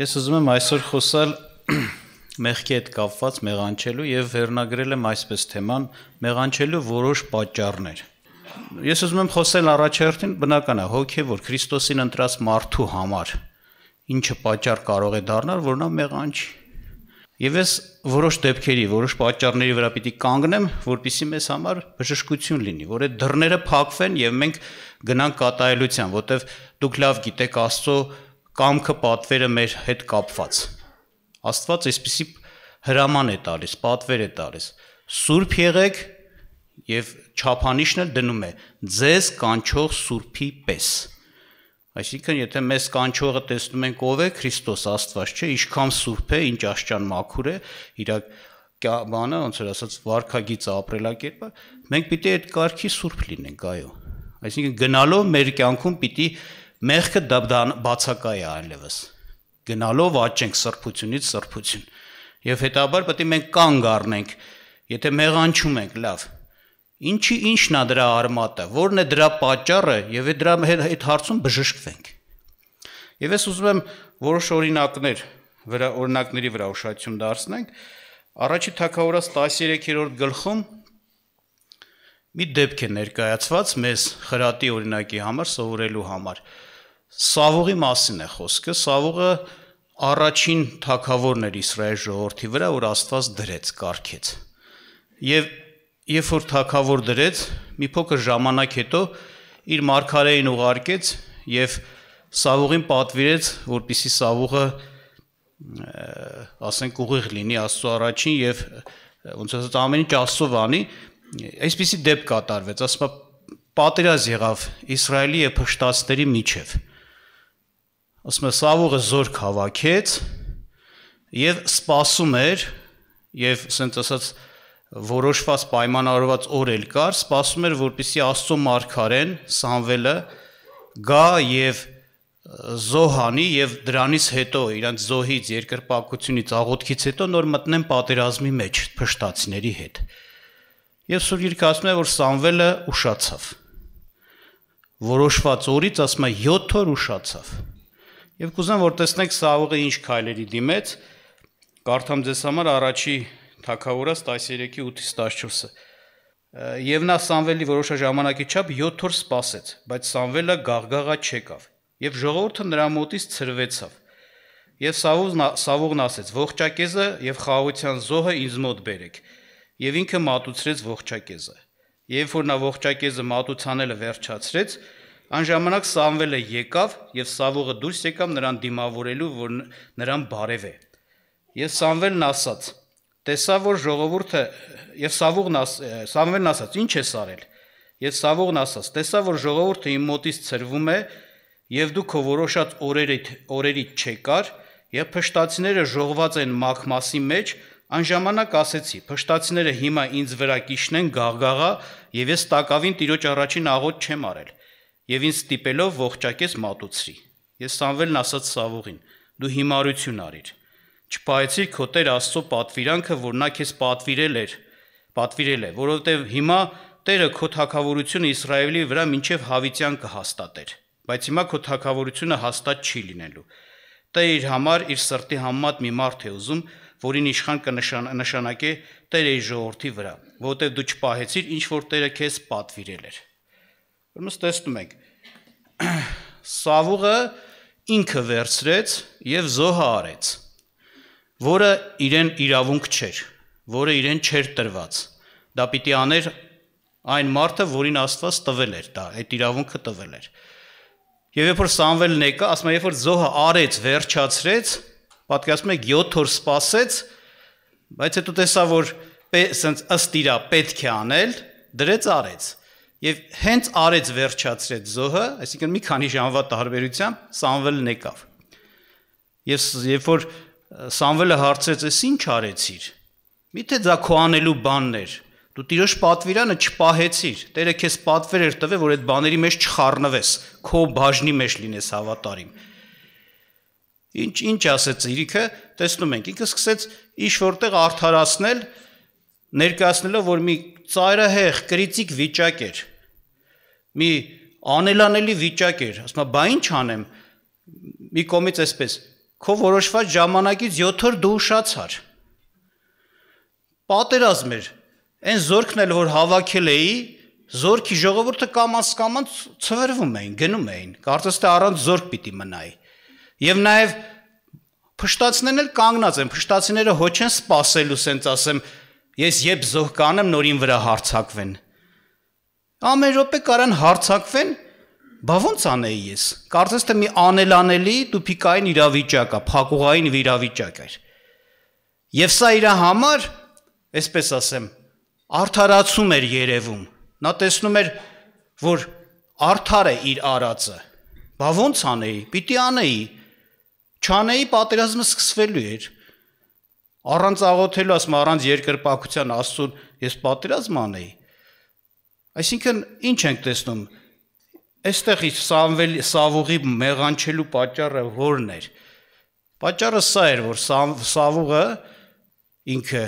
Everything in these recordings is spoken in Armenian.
Ես ուզում եմ այսօր խոսալ մեղքի հետ կապված մեղանչելու եւ վերնագրել եմ այսպես թեման՝ մեղանչելու որոշ պատճառներ։ Ես ուզում եմ խոսել առաջերտին, բնական է, հոգեոր Քրիստոսին ընտրած մարդու համար ինչը պատճառ կարող է դառնալ, որ նա մեղանչի։ Եվ ես որոշ դեպքերի, որոշ պատճառների վրա պիտի կանգնեմ, որpիսի մեզ համար բժշկություն լինի, որ այդ դռները փակվեն եւ մենք գնանք կատարելության, որտեվ դուք լավ գիտեք Աստծո կամքը պատվերը մեր հետ կապված։ Աստված այսպիսի հրաման է տալիս, պատվեր է տալիս։ Սուրբ եղեք եւ չափանիշն էլ դնում է ձեզ կանչող սուրբի պես։ Այսինքն, եթե մեզ կանչողը տեսնում ենք ով է Քրիստոս Աստված, չէ, ինչքան սուրբ է, ինչ աշճան մաքուր է, իր բանը, ոնց որ ասած, վարքագիծը ապրելակերպը, մենք պիտի այդ կարգի սուրբ լինենք, այո։ Այսինքն գնալով մեր կյանքում պիտի Մեղքը դաբդան բացակայ է այլևս։ Գնալով աճենք սրբությունից սրբություն։ Եվ հետաբար պետք է մենք կանգ առնենք, եթե մեղանչում ենք, լավ։ Ինչի ինչն է դրա արմատը, որն է դրա պատճառը եւ այդ դրա այդ հարցում բժշկվենք։ Եվ ես ուզում եմ որոշ օրինակներ վրա օրինակների վրա ուշադրություն դարձնենք։ Առաջի թակավորած 13-րդ գլխում մի դեպք է ներկայացված մեզ խրատի օրինակի համար սովորելու համար։ համար Սավուղի մասին է խոսքը, Սավուղը առաջին թակավորն էր Իսրայել ժողովրդի վրա, որ Աստված դրեց, կարգեց։ Եվ երբ որ թակավոր դրեց, մի փոքր ժամանակ հետո իր մարգարեին ուղարկեց եւ Սավուղին պատվիրեց, որպիսի Սավուղը ասենք ուղիղ լինի Աստծո առաջին եւ ոնց ասած ամեն ինչ Աստծով անի, այսպիսի դեպք կատարվեց, ասում պատերազ եղավ Իսրայելի եւ փշտացների միջև։ և ասում է Սավուղը զորք հավաքեց եւ սпасում էր եւ ասենց ասած որոշված պայմանավորված օր էլ կար, սпасում էր որպիսի Աստծո մարգարեն Սամվելը գա եւ Զոհանի եւ դրանից հետո իրանց զոհից երկրպագությունից աղոթքից հետո նոր մտնեն պատերազմի մեջ փշտացիների հետ։ Եվ Սուրբ Գիրքը ասում է, որ Սամվելը ուշացավ։ Որոշված օրից ասում է 7 օր ուշացավ։ որ եւ կուզեմ որ տեսնեք Սաուղը ինչ քայլերի դիմեց։ Կարդամ ձեզ համար առաջի թակավորած 13-ի 8-ից 14-ը։ Եվ նա Սամվելի որոշա ժամանակի չափ 7 օր սպասեց, բայց Սամվելը գաղգաղա չեկավ, եւ ժողովուրդը նրա մոտից ծրվեցավ։ Եվ Սավուղն Սավուղն ասեց. «Ողջակեզը եւ խաղաղության զոհը ինձ մոտ բերեք»։ Եվ ինքը մատուցրեց ողջակեզը։ Երբ որ նա ողջակեզը մատուցանելը վերջացրեց, Այն ժամանակ Սամվելը եկավ եւ Սավուղը դուրս եկավ նրան դիմավորելու, որ նրան բարև է։ Եվ Սամվելն ասաց. Տեսա որ ժողովուրդը եւ Սավուղն աս, Սամվելն ասաց. Ինչ ես արել։ Եվ Սավուղն ասաց. Տեսա որ ժողովուրդը իմ մոտից ծրվում է եւ դու քո որոշած օրերիդ օրերիդ չեկար եւ փշտացիները ժողված են մակմասի մեջ Այն ժամանակ ասեցի. Փշտացիները հիմա ինձ վրա կիշնեն գաղգաղա եւ ես տակավին տիրոջ առաջին աղոտ չեմ արել եւ ինձ ստիպելով ողջակես մատուցրի։ Ես Սամվելն ասաց Սավուղին. դու հիմարություն արիր։ Չփայեցիր քո Տեր Աստծո պատվիրանքը, որ նա քեզ պատվիրել էր, պատվիրել է, որովհետեւ հիմա Տերը քո թակավորությունը Իսրայելի վրա մինչև հավիտյան կհաստատեր։ Բայց հիմա քո թակավորությունը հաստատ չի լինելու։ Տերը իր համար իր սրտի համեմատ մի մարդ է ուզում, որին իշխան կնշան նշանակե Տերը իր ժողովրդի վրա, որովհետև դու չփահեցիր ինչ որ Տերը քեզ պատվիրել էր։ Ուրեմն տեսնում ենք Սավուղը ինքը վերցրեց եւ զոհը արեց, որը իրեն իրավունք չէր, որը իրեն չէր տրված։ Դա պիտի աներ այն մարդը, որին Աստված տվել էր դա, այդ իրավունքը տվել էր։ Եվ երբ որ Սամվելն եկա, ասում է, երբ որ զոհը արեց, վերջացրեց, պատկերացնում եք 7 օր սպասեց, բայց հետո տեսա որ սենց ըստ իրա պետք է անել, դրեց արեց։ Եվ հենց արեց վերջացրեց զոհը, այսինքն մի քանի ժամվա տարբերությամբ Սամվելն եկավ։ Եվ երբ որ Սամվելը հարցրեց, «Էս ինչ արեցիր»։ Միթե դա քո անելու բանն էր։ Դու Տիրոջ պատվիրանը չպահեցիր։ Տերը քեզ պատվեր էր տվել, որ այդ բաների մեջ չխառնվես, քո բաժնի մեջ լինես հավատարիմ։ Ինչ ինչ ասեց Իրիկը, տեսնում ենք, ինքը սկսեց ինչ որտեղ արթարացնել, ներկայացնելով, որ մի ծայրահեղ, կրիտիկ վիճակ էր մի անելանելի վիճակ էր, ասում եմ, բա ի՞նչ անեմ։ Մի կողմից էսպես, քո որոշված ժամանակից 7 օր դու ուշացար։ Պատերազմ էր։ Այն զորքն էլ որ հավաքել էի, զորքի ժողովուրդը կամաց կամաց ծվերվում էին, գնում էին։ Կարծես թե առանց զորք պիտի մնայի։ Եվ նաև փշտացնեն էլ կանգնած են, փշտացիները հոչ են սпасելու, սենց ասեմ, ես երբ զոհ կանեմ նորին վրա հարցակվեն։ Ամեն րոպե կարան հարցակվեն, բա ո՞նց անեի ես։ Կարծես թե մի անելանելի դուփիկային իրավիճակ է, փակուղային իրավիճակ է։ Եվ սա իր համար, այսպես ասեմ, արդարացում էր Երևում։ Նա տեսնում էր, որ արդար է իր արածը։ Բա ո՞նց անեի։ Պիտի անեի։ Չանեի պատերազմը սկսվելու էր։ Առանց աղոթելու ասում, առանց երկրպագության Աստծուն ես պատերազմ անեի։ Այսինքն ինչ ենք տեսնում։ Այստեղից Սամվել Սավուղի մեղանչելու պատճառը որն էր։ Պատճառը սա էր, որ Սավուղը ինքը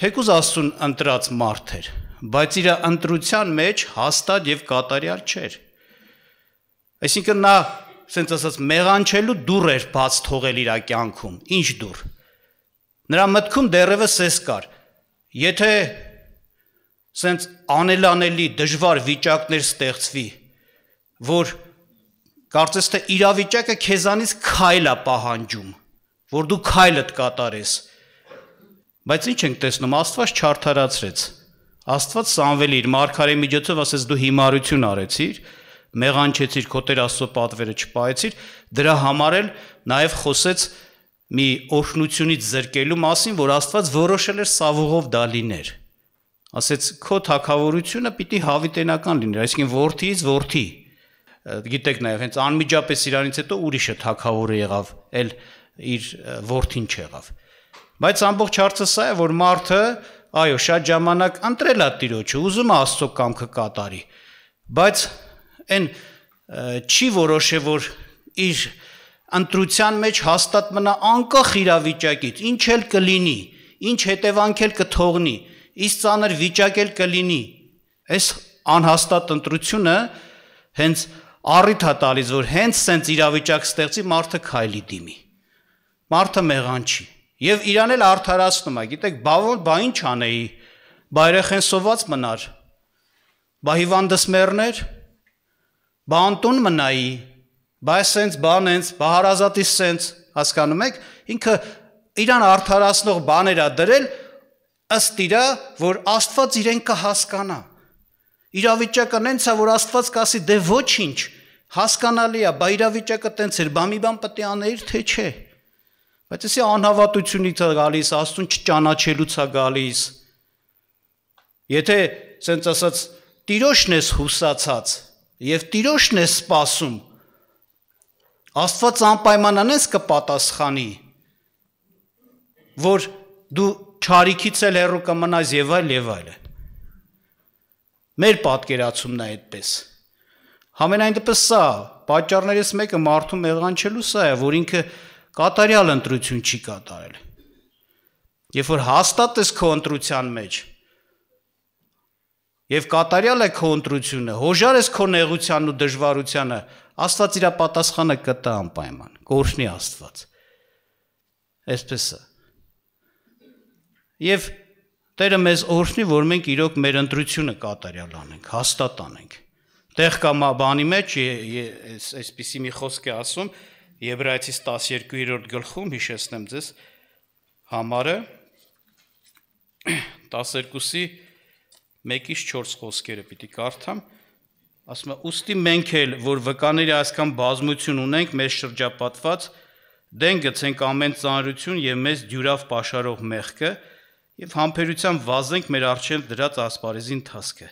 թեկուզ Աստուն ընտրած մարդ էր, բայց իր ընտրության մեջ հաստատ եւ կատարյալ չէր։ Այսինքն նա ասենց ասած մեղանչելու դուր էր բաց թողել իր կյանքում։ Ինչ դուր։ Նրա մտքում դեռևս էս կար։ Եթե սենց անելանելի դժվար վիճակներ ստեղծվի, որ կարծես թե իրավիճակը քեզանից քայլա պահանջում, որ դու քայլդ կատարես։ Բայց ինչ ենք տեսնում, Աստված չարթարացրեց։ Աստված Սամվելի իր մարգարե միջոցով ասեց դու հիմարություն արեցիր, մեղանչեցիր քո Տեր Աստծո պատվերը չպայեցիր, դրա համար էլ նաև խոսեց մի օրհնությունից զրկելու մասին, որ Աստված որոշել էր սավուղով դա լիներ ասեց քո թակավորությունը պիտի հավիտենական լինի այսինքն worth-ից worth-ի գիտեք նաև հենց անմիջապես իրանից հետո ուրիշը թակավորը եղավ էլ իր worth-ին չեղավ բայց ամբողջ հարցը սա է որ մարդը այո շատ ժամանակ ընտրել է տիրոջը ուզում է աստծո կամքը կատարի բայց այն չի որոշե որ իր ընտրության մեջ հաստատ մնա անկախ իրավիճակից ինչ էլ կլինի ինչ հետևանք էլ կթողնի կլ իսկ ցաներ վիճակ էլ կլինի։ Այս անհաստատ ընտրությունը հենց առիթ է տալիս, որ հենց սենց իրավիճակ ստեղծի մարդը քայլի դիմի։ Մարդը մեղան չի։ Եվ իրան էլ արդարացնում է, գիտեք, բա ո՞ն բա ինչ անեի։ Բա երեխեն սոված մնար։ Բա հիվանդս մեռներ։ Բա անտուն մնայի։ Բա սենց բան ենց, բա հարազատիս սենց, հասկանում եք, ինքը իրան արդարացնող բաներ է դրել, ըստ իրա, որ Աստված իրեն կհասկանա։ Իրավիճակը նենց է, որ Աստված կասի, դե ոչինչ, հասկանալի է, բա իրավիճակը տենց էր, բա մի բան պետք է աներ, թե չէ։ Բայց էսի անհավատությունից է գալիս, Աստուն չճանաչելուց է գալիս։ Եթե սենց ասած տիրոշն ես հուսացած եւ տիրոշն ես սпасում, Աստված անպայմանանես կպատասխանի, որ դու չարիքից էլ հեռու կմնաս եւ այլ եւ այլը։ Մեր պատկերացումն է այդպես։ Համենայն դեպս սա պատճառներից մեկը մարդու մեղանչելու սա է, որ ինքը կատարյալ ընտրություն չի կատարել։ Երբ որ հաստատ ես քո ընտրության մեջ եւ կատարյալ է քո ընտրությունը, հոժար ես քո նեղության ու դժվարությանը, Աստված իր պատասխանը կտա անպայման։ Կորշնի Աստված։ Այսպես է։ Եվ Տերը մեզ օրհնի, որ մենք իրոք մեր ընտրությունը կատարյալ անենք, հաստատանենք։ Տեղ կա մա բանի մեջ այս այսպիսի մի խոսք է ասում Եբրայեցիս 12-րդ գլխում հիշեցնեմ ձեզ համարը 12-ի 1-ից 4 խոսքերը պիտի կարդամ։ Ասում է՝ «Ոստի մենք էլ, որ վկաների այսքան բազմություն ունենք մեր շրջապատված, դեն գցենք ամեն ծանրություն եւ մեզ դյուրավ pašարող մեղքը» եւ համբերությամբ վազենք մեր արջել դրած ասպարեզի ընթացքը։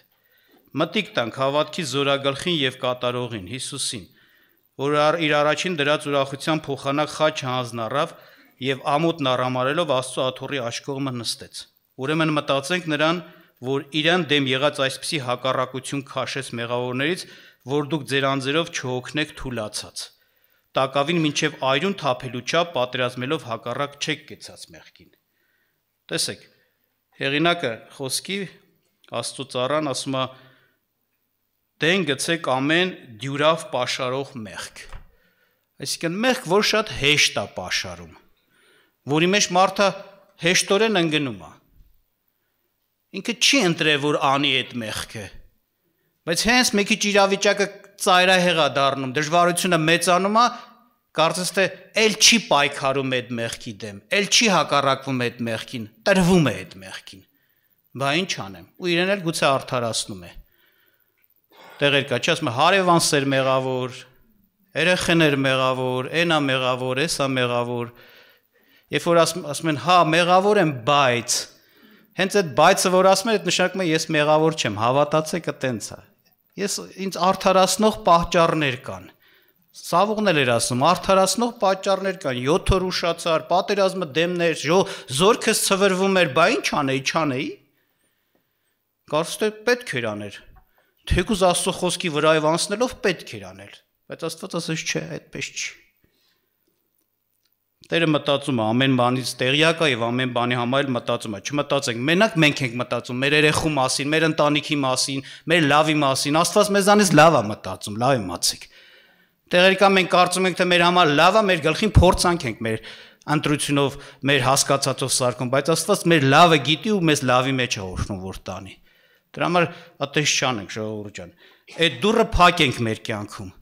Մտիկ տանք հավատքի զորագլխին եւ կատարողին Հիսուսին, որ իր առաջին դրած ուրախության փոխանակ խաչ հանձն առավ եւ ամոթն առամարելով Աստծո աթոռի աշկողմը նստեց։ Ուրեմն մտածենք նրան, որ իրան դեմ եղած այսպիսի հակառակություն քաշեց մեղավորներից, որ դուք ձեր անձերով չհոգնեք թուլացած։ Տակավին մինչև այրուն թափելու չափ պատերազմելով հակառակ չեք կեցած մեղքին։ Տեսեք, հեղինակը խոսքի աստուծարան ասում է դեն գցեք ամեն դյուրավ pašարող մեղք այսինքն մեղք որ շատ հեշտ է pašարում որի մեջ մարդը հեշտորեն ընկնում է ինքը չի ընտրել որ անի այդ մեղքը բայց հենց մի քիչ իրավիճակը ծայրահեղ է դառնում դժվարությունը մեծանում է կարծես թե ել չի պայքարում այդ մեղքի դեմ, ել չի հակառակվում այդ մեղքին, տրվում է այդ մեղքին։ Բա ինչ անեմ։ Ու իրեն էլ գուցե արդարացնում է։ Տեղեր կա, չի ասում հարևան սեր մեղավոր, երեխեներ մեղավոր, այնա մեղավոր, էսա մեղավոր։ Երբ որ ասում են, հա, մեղավոր եմ, բայց հենց այդ բայցը որ ասում են, այդ նշանակում է ես մեղավոր չեմ, հավատացեք, այտենց է։ Ես ինձ արդարացնող պահճառներ կան։ Սավուղն էլ էր ասում, արդարացնող պատճառներ կան, 7 օր ուշացար, պատերազմը դեմներ, ժո, զորքս ցվրվում էր, բա ի՞նչ անեի, չանեի։ Կարծես թե պետք էր անել։ Թեկուզ Աստծո խոսքի վրայով անցնելով պետք էր անել, բայց Աստված ասաց, չէ, այդպես չի։ Տերը մտածում է ամեն բանից տեղյակ է եւ ամեն բանի համար էլ մտածում է։ Չմտածենք, մենակ մենք ենք մտածում մեր երեխու մասին, մեր ընտանիքի մասին, մեր լավի մասին։ Աստված մեզանից լավ է մտածում, լավ իմացեք։ Տեղերիկա մենք կարծում ենք, թե մեր համար լավ է, մեր գլխին փորձանք ենք մեր ընտրությունով, մեր հասկացածով սարկում, բայց Աստված մեր լավը գիտի ու մեզ լավի մեջ է օրհնում որ տանի։ Դրա համար ատեշչան ենք ժողովուրդ ջան։ Այդ դուրը փակենք մեր կյանքում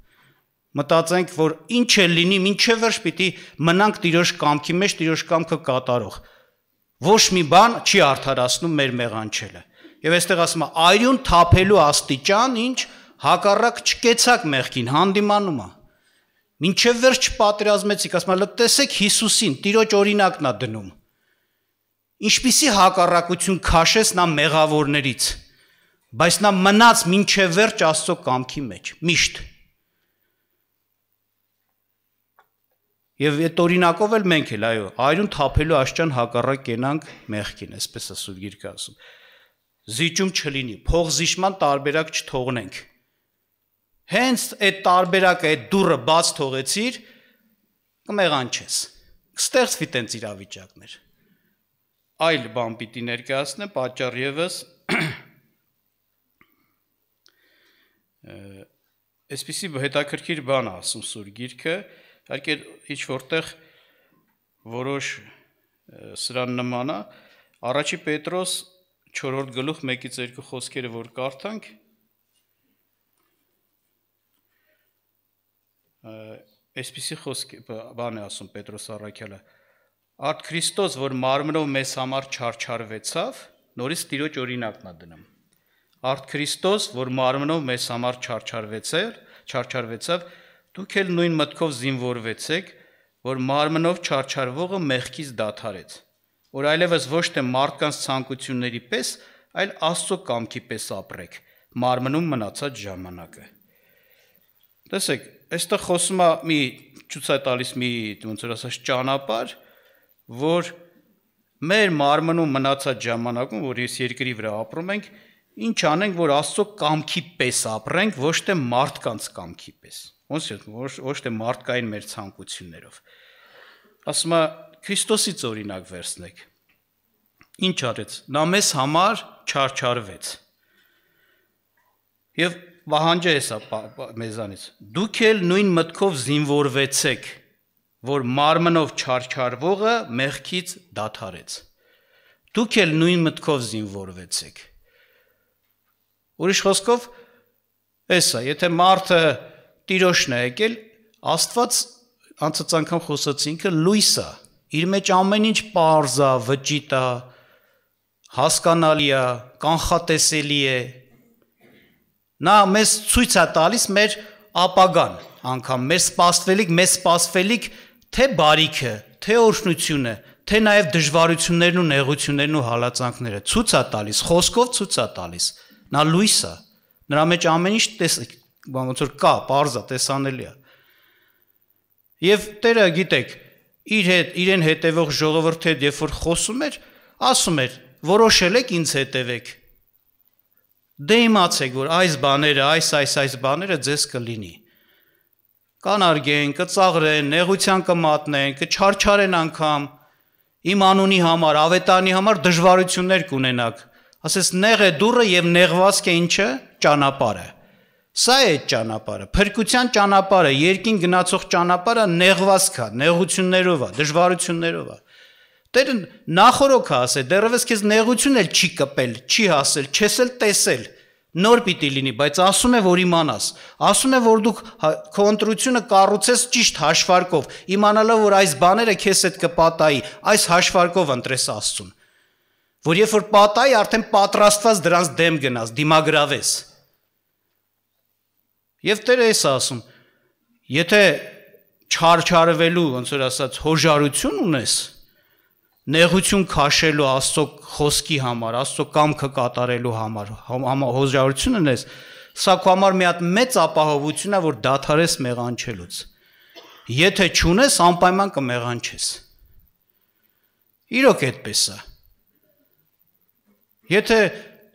մտածենք, որ ինչ է լինի, ինչև վերջ պիտի մնանք տիրոջ կամքի մեջ, տիրոջ կամքը կատարող։ Ոչ մի բան չի արդարացնում մեր մեղանչելը։ Եվ այստեղ ասում է, այրյուն թափելու աստիճան ինչ հակառակ չկեցակ մեղքին հանդիմանում է։ Մինչև վերջ պատերազմեցիք, ասում եմ, լա տեսեք Հիսուսին, Տիրոջ օրինակն է դնում։ Ինչպիսի հակառակություն քաշես նա մեղավորներից, բայց նա մնաց մինչև վերջ Աստծո կամքի մեջ, միշտ։ Եվ այդ օրինակով էլ մենք էլ այո, այրուն թափելու աշճան հակառակ կենանք մեղքին, այսպես է սուրբ գիրքը ասում։ Զիջում չլինի, փող զիջման տարբերակ չթողնենք։ չթ հենց այդ տարբերակը, այդ դուռը բաց թողեցիր, կմեղան չես։ Կստեղծվի տենց իրավիճակներ։ Այլ բան պիտի ներկայացնեմ, պատճառ եւս այսպեսի հետաքրքիր բան է ասում Սուր գիրքը, իհարկե ինչ որտեղ որոշ սրան նման է, առաջի Պետրոս 4-րդ գլուխ 1-ից 2 խոսքերը որ կարդանք, այսպիսի խոսք բան է ասում Պետրոս Արաքյալը Արդ Քրիստոս որ մարմնով մեզ համար չարչարվեցավ նորից Տիրոջ օրինակն է դնում Արդ Քրիստոս որ մարմնով մեզ համար չարչարվեցեր չարչարվեցավ դուք էլ նույն մտքով զինվորվեցեք որ մարմնով չարչարվողը մեղքից դադարեց որ այլևս ոչ թե մարդկանց ցանկությունների պես այլ Աստծո կամքի պես ապրեք մարմնում մնացած ժամանակը Տեսեք այստեղ խոսում է մի ցույց է տալիս մի ոնց որ ասած ճանապարհ, որ մեր մարմնում մնացած ժամանակում, որ ես երկրի վրա ապրում ենք, ինչ անենք, որ Աստծո կամքի պես ապրենք, ոչ թե մարդկանց կամքի պես։ Ոնց է, ոչ ոչ թե մարդկային մեր ցանկություններով։ Ասում է Քրիստոսից օրինակ վերցնեք։ Ինչ արեց։ Նա մեզ համար չարչարվեց։ Եվ պահանջը հեսա մեզանից։ Դուք էլ նույն մտքով զինվորվեցեք, որ մարմնով չարչարվողը մեղքից դադարեց։ Դուք էլ նույն մտքով զինվորվեցեք։ Ուրիշ խոսքով, հեսա, եթե մարդը տիրոշն է եկել, Աստված անցած անգամ խոսած ինքը լույս է։ Իր մեջ ամեն ինչ པարզ է, վճիտ է, հասկանալի է, կանխատեսելի է, Նա մեզ ցույց է տալիս մեր ապագան, անգամ մեր սпасվելիք, մեզ սпасվելիք թե բարիքը, թե օրհնությունը, թե նաև դժվարություններն ու նեղություններն ու հալածանքները ցույց է տալիս, խոսքով ցույց է տալիս։ Նա լույս է։ Նրա մեջ ամեն ինչ տես ոնց որ կա, parza, տեսանելի է։ Եվ Տերը, գիտեք, իր հետ իրեն հետևող ժողովրդի հետ երբ որ խոսում էր, ասում էր՝ որոշել եք ինձ հետևեք Դե իմացեք, որ այս բաները, այս այս այս բաները ձեզ կլինի։ Կանարգեն, կծաղրեն, նեղության կմատնեն, կչարչարեն անգամ իմ անունի համար, ավետանի համար դժվարություններ կունենաք։ Ասես նեղ է դուրը եւ նեղվածք է ինչը ճանապարհը։ Սա է ճանապարհը, փրկության ճանապարհը, երկին գնացող ճանապարհը նեղվածքա, նեղություններով է, դժվարություններով է։ Տերը նախորոք ասե, դեռևս քեզ նեղություն էլ չի կպել, չի հասել, չես էլ տեսել։ Նոր պիտի լինի, բայց ասում է, որ իմանաս։ Ասում է, որ դու հա, քո ընտրությունը կառուցես ճիշտ հաշվարկով, իմանալով, որ այս բաները քեզ հետ կպատայի, այս հաշվարկով ընտրես Աստծուն։ Որ երբ որ պատայի, արդեն պատրաստված դրանց դեմ գնաս, դիմագրավես։ Եվ Տերը էս ասում. Եթե չարչարվելու, ոնց որ ասած, հոժարություն ունես, նեղություն քաշելու Աստծո խոսքի համար, Աստծո կամքը կատարելու համար, հոժարությունը նես, սա քո համար մի հատ մեծ ապահովություն է, որ դադարես մեղանչելուց։ Եթե չունես, անպայման կմեղանչես։ Իրոք այդպես է։ Եթե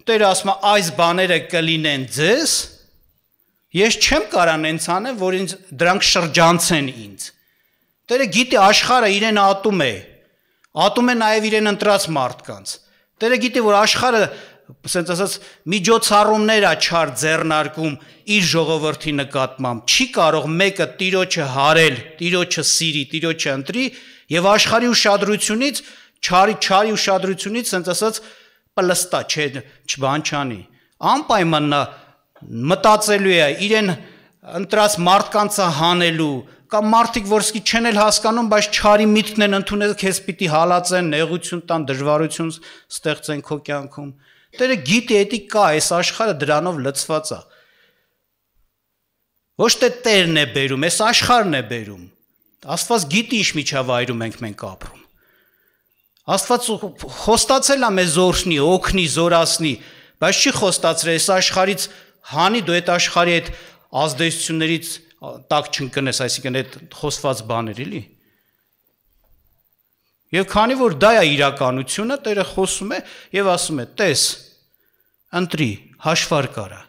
Տերը ասում է, այս բաները կլինեն ձեզ, ես չեմ կարա նենց անեմ, որ ինձ դրանք շրջանցեն ինձ։ Տերը գիտի աշխարհը իրեն ատում է ատում է նաև իրեն ընտրած մարդկանց։ Տերը գիտի, որ աշխարը ասենց ասած միջոցառումներ է չար ձեռնարկում իր ժողովրդի նկատմամբ։ Չի կարող մեկը տիրոջը հարել, տիրոջը սիրի, տիրոջը ընտրի եւ աշխարհի ուշադրությունից չարի չարի ուշադրությունից ասենց ասած պլստա չէ չբան չանի։ Անպայման նա մտածելու է իրեն ընտրած մարդկանց հանելու, կամ մարդիկ, որ սկի չեն էլ հասկանում, բայց չարի միտքն են ընդունել, քեզ պիտի հալածեն, նեղություն տան, դժվարություն ստեղծեն քո կյանքում։ Տերը գիտի, էդի կա, այս աշխարհը դրանով լցված է։ Ոչ թե Տերն է բերում, այս աշխարհն է բերում։ Աստված գիտի ինչ միջավայրում ենք մենք ապրում։ Աստված խոստացել է մեզ օրհնի, օգնի, զորացնի, բայց չի խոստացրել այս աշխարից հանի դու այդ աշխարի այդ ազդեցություններից տակ չընկնես, այսինքն այդ խոսված բաներ էլի։ Եվ քանի որ դա է իրականությունը, Տերը խոսում է եւ ասում է. «Տես, ընտրի, հաշվար կարա»։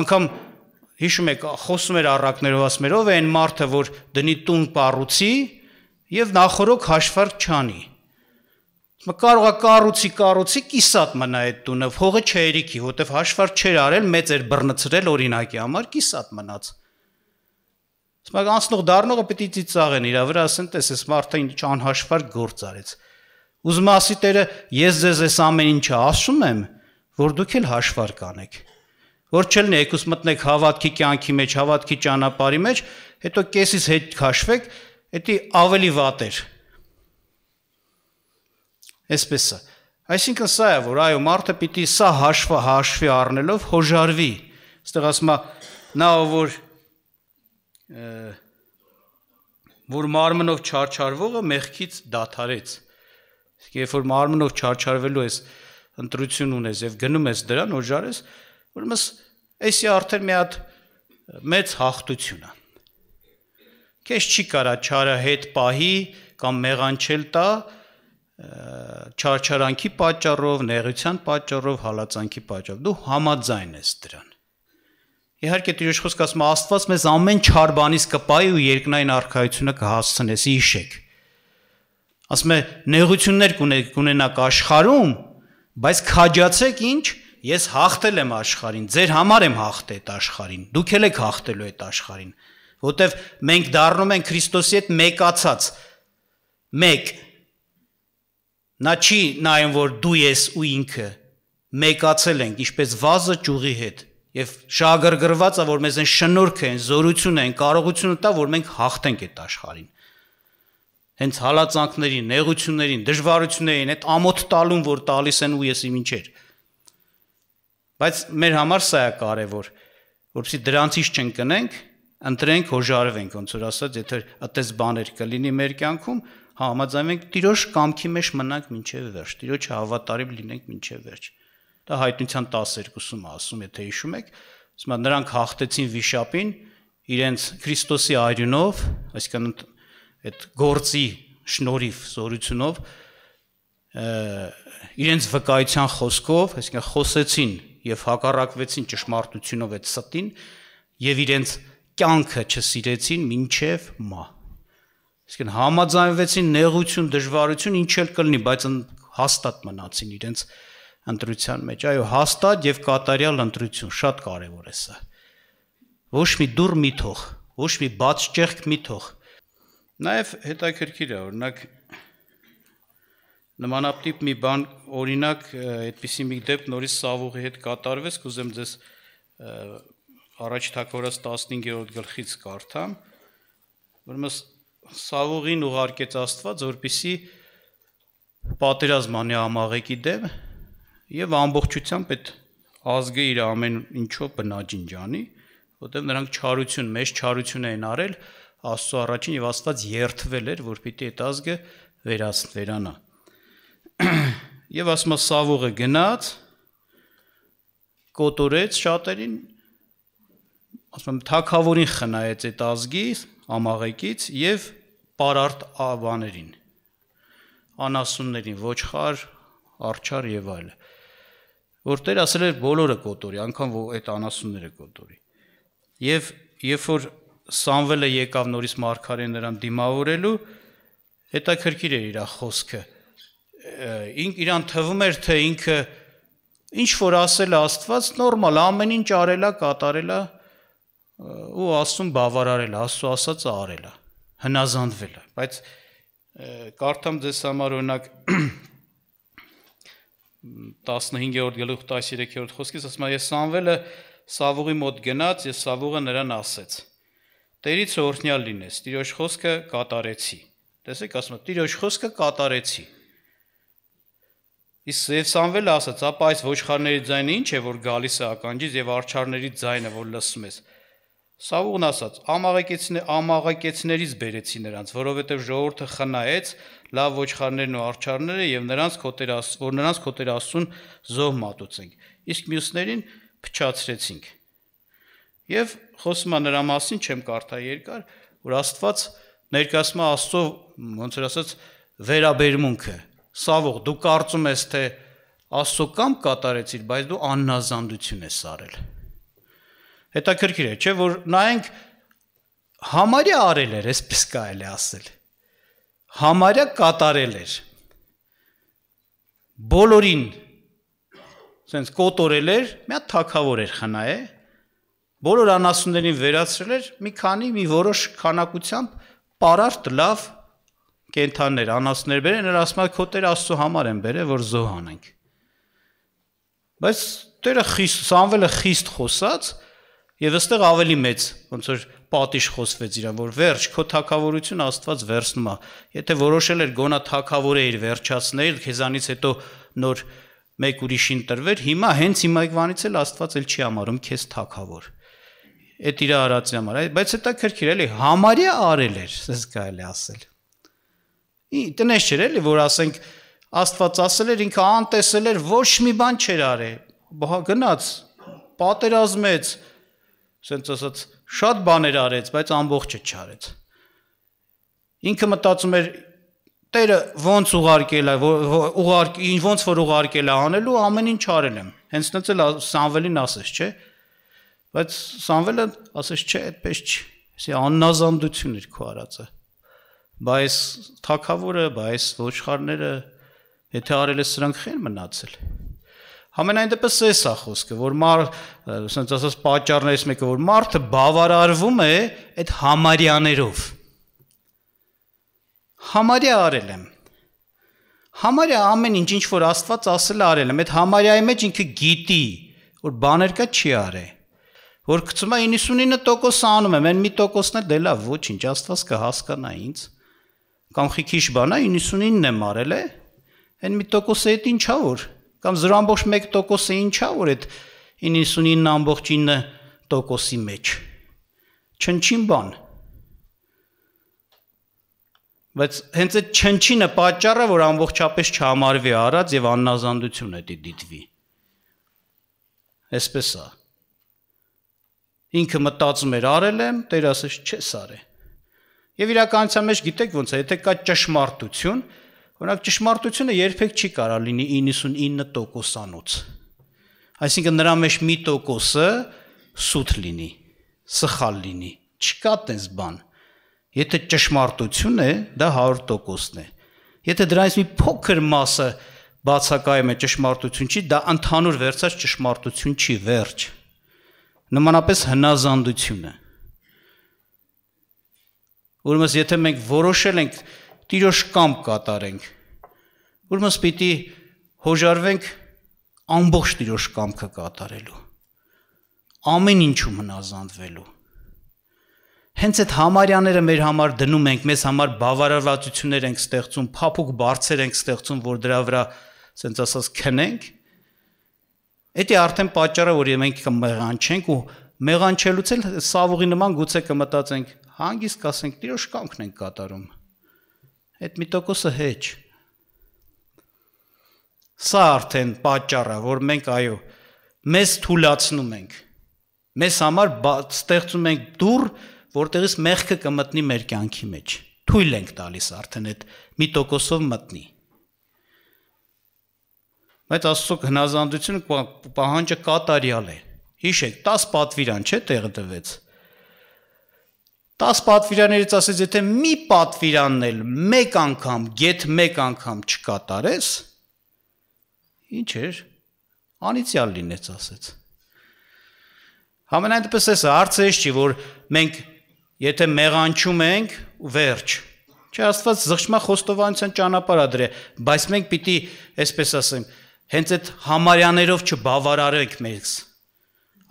Անկամ հիշում եք, խոսում էր առակներով ասում էր, ով է այն մարդը, որ դնի տուն կառուցի եւ նախորոք հաշվարկ չանի։ Կարողա կառուցի կառուցի կիսատ մնա այդ տունը, փողը չերիքի, որտեվ հաշվարկ չեր արել, մեծ էր բռնցրել օրինակի համար կիսատ մնաց։ Հիմա անցնող դառնողը պիտի ծիծաղեն իր վրա, ասեն, տես, այս մարդը ինչ անհաշվար գործ արեց։ Ուզում ասի Տերը, ես ձեզ այս ամեն ինչը ասում եմ, որ դուք էլ հաշվար կանեք։ Որ չլինի եկուս մտնեք հավատքի կյանքի մեջ, հավատքի ճանապարհի մեջ, հետո կեսից հետ քաշվեք, դա ավելի վատ էր։ Այսպես է։ Այսինքն սա է, որ այո, մարդը պիտի սա հաշվա հաշվի առնելով հոժարվի։ Աստեղ ասում է նա որ որ մարմնով չարչարվողը մեղքից դաթարեց։ Իսկ երբ որ մարմնով չարչարվելու ես ընտրություն ունես եւ գնում ես դրան հոժարես, ուրեմն էսի արդեն մի հատ մեծ հաղթություն է։ Քեզ չի կարա չարը հետ պահի կամ մեղանչել տա, չարչարանքի պատճառով, նեղության պատճառով, հալածանքի պատճառով դու համաձայն ես դրան։ Իհարկե Տիրոջ խոսքը ասում է Աստված մեզ ամեն չար բանից կպայի ու երկնային արքայությունը կհասցնեսի հիշեք։ Ասում է նեղություններ կունենաք աշխարհում, բայց քաջացեք ինչ, ես հաղթել եմ աշխարհին, ձեր համար եմ հաղթել այդ աշխարհին։ Դուք էլ եք հաղթելու այդ աշխարհին, որտեվ մենք դառնում ենք Քրիստոսի հետ մեկացած։ Մեկ, մեկ Նա չի նայում, որ դու ես ու ինքը մեկացել ենք, ինչպես վազը ճյուղի հետ։ Եվ շահագրգռվածը, որ մեզ այն շնորհքը, այն զորությունը, այն կարողությունը տա, որ մենք հաղթենք այդ աշխարհին։ Հենց հալածանքներին, նեղություններին, դժվարություններին, այդ ամոթ տալուն, որ տալիս են ու ես իմ ինչեր։ Բայց մեր համար սա է կարևոր, որովհետեւ դրանից չընկնենք, ընտրենք, հոժարվենք, ոնց որ ասած, եթե այդպես բաներ կլինի մեր կյանքում, Հա, համաձայնվենք Տիրոջ կամքի մեջ մնանք մինչև վերջ, Տիրոջը հավատարիմ լինենք մինչև վերջ։ Դա հայտնության 12-ում ասում, եթե հիշում եք, ասում է նրանք հաղթեցին վիշապին իրենց Քրիստոսի արյունով, այսինքն այդ գործի շնորհիվ, զորությունով իրենց վկայության խոսքով, այսինքն խոսեցին եւ հակառակվեցին ճշմարտությունով այդ ստին եւ իրենց կյանքը չսիրեցին ոչ միայն մահ Իսկն համաձայնվեցին նեղություն, դժվարություն ինչ էլ կլինի, բայց հաստատ մնացին իրենց ընտրության մեջ։ Այո, հաստատ եւ կատարյալ ընտրություն, շատ կարեւոր է սա։ Ոչ մի դուր մի թող, ոչ մի բաց ճեղք մի թող։ Նաեւ հետաքրքիր է, օրինակ նմանապտիպ մի բան, օրինակ, այդպիսի մի դեպք նորից Սավուղի հետ կատարվեց, կուզեմ ձեզ առաջ թակորած 15-րդ գլխից կարդամ։ Ուրեմն Սավուղին ուղարկեց Աստված, որպիսի պատերազմ անի Ամաղեկի դեմ եւ ամբողջությամբ այդ ազգը իր ամեն ինչով բնաջինջանի, որտեղ նրանք չարություն, մեծ չարություն էին արել Աստծո առաջին եւ Աստված երթվել էր, որ պիտի այդ ազգը վերաստ վերանա։ Եվ ասում է Սավուղը գնաց, կոտորեց շատերին, ասում եմ թակավորին խնայեց այդ ազգի ամաղեկից եւ պարարտ ավաներին, անասուններին, ոչխար, արջար եւ այլը, որ Տեր ասել էր բոլորը կոտորի, անկան որ այդ անասունները կոտորի։ Եվ երբ որ Սամվելը եկավ նորից մարգարեն նրան դիմավորելու, հետաքրքիր էր իր խոսքը։ Ինք իրան թվում էր, թե ինքը ինչ որ ասել է Աստված, նորմալ ամեն ինչ արելա, կատարելա ու աստուն բավարարել, աստու ասածը արելա հնազանդվելը, բայց կարդամ ձեզ համար օրինակ 15-րդ գլուխ 13-րդ խոսքից ասում է ես Սամվելը Սավուղի մոտ գնաց, ես Սավուղը նրան ասեց. Տերից օրհնյալ լինես, Տիրոջ խոսքը կատարեցի։ Տեսեք, ասում է Տիրոջ խոսքը կատարեցի։ Իսկ եւ Սամվելը ասաց, ապա այս ոչխարների ձայնը ի՞նչ է, որ գալիս է ականջից եւ արջարների ձայնը, որ լսում ես։ Սավուղն ասաց. «Ամաղակեցիներ, ամաղակեցներից բերեցի նրանց, որովհետև ժողովուրդը խնայեց լավ ոչխարներն ու արջարները եւ նրանց կոտեր աս, որ նրանց կոտեր ասուն զոհ մատուցենք։ Իսկ մյուսներին փչացրեցինք»։ Եվ խոսում է նրա մասին, չեմ կարդա երկար, որ Աստված ներկայացնում է Աստծո, ոնց որ ասած, վերաբերմունքը։ Սավուղ, դու կարծում ես, թե Աստծո կամ կատարեցիր, բայց դու աննազանդություն ես արել հետաքրքիր է, չէ՞, որ նայենք համարյա արել էր, այսպես կարելի ասել։ Համարյա կատարել էր։ Բոլորին սենց կոտորել էր, մի հատ թակավոր էր խնայե, բոլոր անասուններին վերացրել էր, մի քանի մի որոշ քանակությամբ պարարտ լավ կենթաններ, անասուններ բերեն, նրա ասում է քոտերը Աստծո համար են բերել, որ զոհանենք։ Բայց Տերը խիստ Սամվելը խիստ խոսած, Եվ ըստեղ ավելի մեծ ոնց որ պատիժ խոսվեց իրան, որ վերջ քո թակավորությունը Աստված վերցնում է։ Եթե որոշել էր գոնա թակավորեիր վերջացնել, քեզանից հետո նոր մեկ ուրիշին տրվեր, հիմա հենց հիմայքվանից էլ Աստված էլ չի համարում քեզ թակավոր։ Այդ իր արածի համար, բայց հետա քրքիր էլի համարյա արել էր, ասես կարելի ասել։ Ի տնես չէր էլի, որ ասենք Աստված ասել էր, ինքը անտեսել էր, ոչ մի բան չէր արել։ Բա գնաց, պատերազմեց, Սենց ասած շատ բաներ արեց, բայց ամբողջը չարեց։ Ինքը մտածում էր Տերը ոնց ուղարկել է, ուղարկ ոնց որ ուղարկել է անելու, ամեն ինչ արել եմ։ Հենց նենց էլ Սամվելին ասես, չէ՞։ Բայց Սամվելը ասես, չէ, այդպես չի։ Էսի աննազանդություն էր քո արածը։ Բայց թակավորը, բայց ոչխարները, եթե արել է սրանք խեն մնացել։ Համենայն դեպս էս է խոսքը, որ մար, ասենց ասած, պատճառներից մեկը, որ մարդը բավարարվում է այդ համարյաներով։ Համարյա արել եմ։ Համարյա ամեն ինչ ինչ որ Աստված ասել է արել եմ, այդ համարյայի մեջ ինքը գիտի, որ բաներ կա չի արել որ գցում է 99% անում եմ, այն մի տոկոսն էլ դե լավ ոչինչ, Աստված կհասկանա ինձ։ Կամ խիքիշ բանա 99-ն եմ արել է։ Այն մի տոկոսը էդ ինչա որ Կամ 0.1%-ը ինչա որ այդ 99.9%-ի մեջ։ Չնչին բան։ Բայց հենց այդ չնչինը պատճառը, որ ամբողջապես չհամարվի առած եւ աննազանդություն է դիտվի։ Էսպես է։ Ինքը մտածում էր արել եմ, Տեր ասես չես արել։ Եվ իրականության մեջ գիտեք ոնց է, եթե կա ճշմարտություն, Օրինակ ճշմարտությունը երբեք չի կարող լինի 99%-անոց։ Այսինքն նրա մեջ մի տոկոսը սուտ լինի, սխալ լինի։ Չկա տես բան։ Եթե ճշմարտություն է, դա 100%-ն է։ Եթե դրանից մի փոքր մասը բացակայում է ճշմարտություն չի, դա ընդհանուր վերցած ճշմարտություն չի, վերջ։ Նմանապես հնազանդությունը։ Ուրեմն եթե մենք որոշել ենք Տիրոջ կամք կատարենք։ Ուրմս պիտի հոժարվենք ամբողջ Տիրոջ կամքը կատարելու։ Ամեն ինչում հնազանդվելու։ Հենց այդ համարյաները մեր համար դնում ենք, մեզ համար բավարարվածություններ ենք ստեղծում, փափուկ բարձեր ենք ստեղծում, որ դրա վրա ասենց ասած քնենք։ Էդի արդեն պատճառը, որ մենք կմեղանչենք ու մեղանչելուց էլ սավուղի նման գուցե կմտածենք, հանգիստ կասենք, Տիրոջ կամքն ենք կատարում այդ միտոկոսը հեչ։ Սա արդեն պատճառը, որ մենք այո, մեզ թուլացնում ենք։ Մեզ համար ստեղծում ենք դուռ, որտեղից մեղքը կմտնի մեր կյանքի մեջ։ Թույլ ենք տալիս արդեն այդ միտոկոսով մտնի։ Բայց Աստծո հնազանդությունը պահանջը կատարյալ է։ Հիշեք, 10 պատվիրան չէ տեղը տվեց 10 պատվիրաններից ասես, եթե մի պատվիրանն էլ մեկ անգամ, գեթ մեկ անգամ չկատարես, ինչ էր, անիցյալ լինեց ասեց։ Համենայնպես էս հարցը էս չի, որ մենք եթե մեղանչում ենք, վերջ։ Չէ, Աստված զղջմա խոստովանության ճանապարհ ա դրե, բայց մենք պիտի, այսպես ասեմ, հենց այդ համարյաներով չբավարարենք մեզ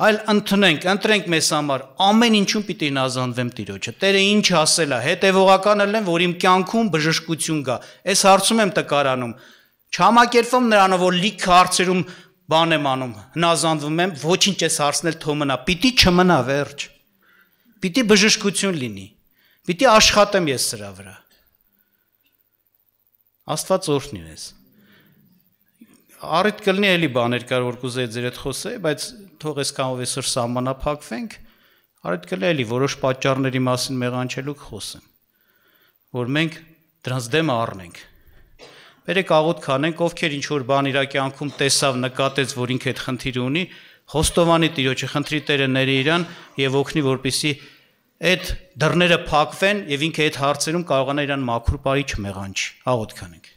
այլ ընդունենք, ընտրենք մեզ համար ամեն ինչում պիտի նազանվեմ Տիրոջը։ Տերը ինչ ասել է, հետևողական ելեմ, որ իմ կյանքում բժշկություն կա։ Էս հարցում եմ տկարանում։ Չհամակերպվում նրանով, որ լիքը հարցերում բան եմ անում, հնազանդվում եմ, ոչինչ էս հարցնել թող մնա։ Պիտի չմնա վերջ։ Պիտի բժշկություն լինի։ Պիտի աշխատեմ ես սրա վրա։ Աստված օրհնի մեզ։ Առիթ կլինի էլի բաներ կար որ կուզեի ձեր հետ խոսեի, բայց թող այսքանով այսօր սահմանափակվենք, արդյոք էլ էլի որոշ պատճառների մասին մեղանչելու կխոսեմ, որ մենք դրանց դեմը առնենք։ Բերեք աղոտ քանենք, ովքեր ինչ որ բան իր կյանքում տեսավ, նկատեց, որ ինքը այդ խնդիրը ունի, հոստովանի Տիրոջը խնդրի Տերը ների իրան եւ օգնի, որպիսի այդ դռները փակվեն եւ ինքը այդ հարցերում կարողանա իրան մաքուր բարի չմեղանչի։ Աղոտ քանենք։